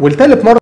والتالت مرة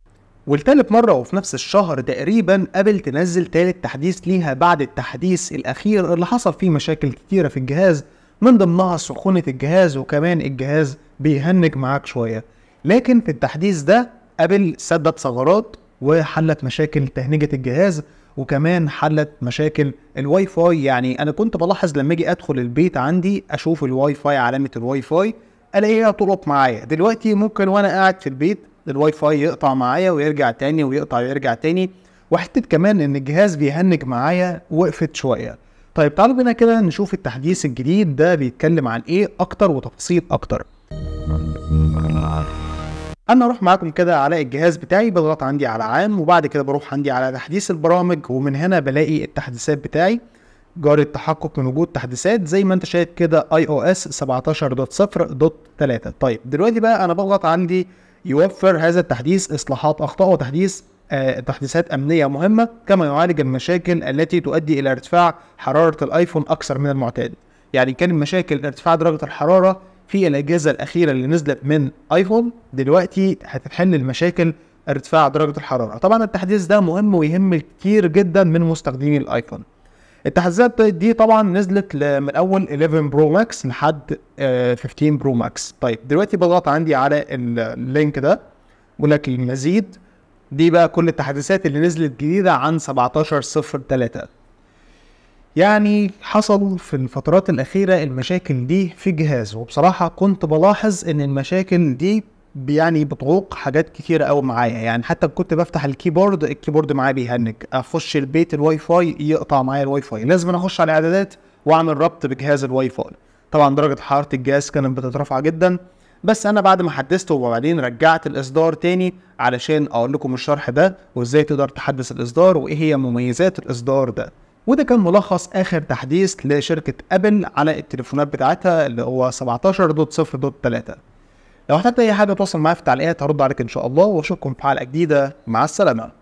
والتالت مرة وفي نفس الشهر تقريبا قبل تنزل تالت تحديث ليها بعد التحديث الأخير اللي حصل فيه مشاكل كتيرة في الجهاز من ضمنها سخونة الجهاز وكمان الجهاز بيهنج معاك شوية لكن في التحديث ده قبل سدت ثغرات وحلت مشاكل تهنجة الجهاز وكمان حلت مشاكل الواي فاي يعني انا كنت بلاحظ لما اجي ادخل البيت عندي اشوف الواي فاي علامه الواي فاي الاقيها طرق معايا دلوقتي ممكن وانا قاعد في البيت الواي فاي يقطع معايا ويرجع تاني ويقطع ويرجع تاني وحته كمان ان الجهاز بيهنج معايا وقفت شويه طيب تعالوا بينا كده نشوف التحديث الجديد ده بيتكلم عن ايه اكتر وتفاصيل اكتر انا اروح معاكم كده على الجهاز بتاعي بضغط عندي على عام وبعد كده بروح عندي على تحديث البرامج ومن هنا بلاقي التحديثات بتاعي جار التحقق من وجود تحديثات زي ما انت شايف كده اي او اس 17.0.3 طيب دلوقتي بقى انا بضغط عندي يوفر هذا التحديث إصلاحات أخطاء وتحديث آه، تحديثات أمنية مهمة كما يعالج المشاكل التي تؤدي إلى ارتفاع حرارة الآيفون أكثر من المعتاد يعني كان مشاكل ارتفاع درجة الحرارة في الأجهزة الأخيرة اللي نزلت من آيفون دلوقتي هتتحل المشاكل ارتفاع درجة الحرارة طبعا التحديث ده مهم ويهم كتير جدا من مستخدمي الآيفون التحديثات دي طبعا نزلت من اول 11 برو ماكس لحد 15 آه، برو ماكس طيب دلوقتي بضغط عندي على اللينك ده بقول لك المزيد دي بقى كل التحديثات اللي نزلت جديده عن 17 3 يعني حصل في الفترات الأخيرة المشاكل دي في الجهاز وبصراحة كنت بلاحظ إن المشاكل دي يعني بطرق حاجات كتيره قوي معايا يعني حتى كنت بفتح الكيبورد الكيبورد معايا بيهنج اخش البيت الواي فاي يقطع معايا الواي فاي لازم اخش على الاعدادات واعمل ربط بجهاز الواي فاي طبعا درجه حراره الجهاز كانت بتترفع جدا بس انا بعد ما حدثته وبعدين رجعت الاصدار تاني علشان اقول لكم الشرح ده وازاي تقدر تحدث الاصدار وايه هي مميزات الاصدار ده وده كان ملخص اخر تحديث لشركه ابل على التليفونات بتاعتها اللي هو 17.0.3 لو احتجت اي حاجه تواصل معايا في التعليقات هرد عليك ان شاء الله واشوفكم في حلقه جديده مع السلامه